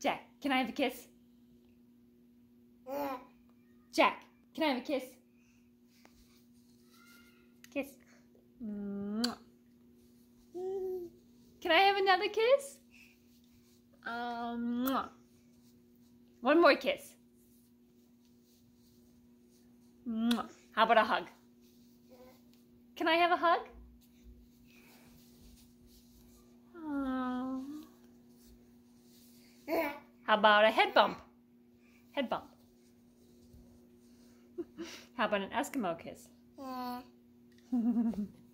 Jack, can I have a kiss? Jack, can I have a kiss? Kiss. Can I have another kiss? Um, one more kiss. How about a hug? Can I have a hug? How about a head bump? Head bump. How about an Eskimo kiss?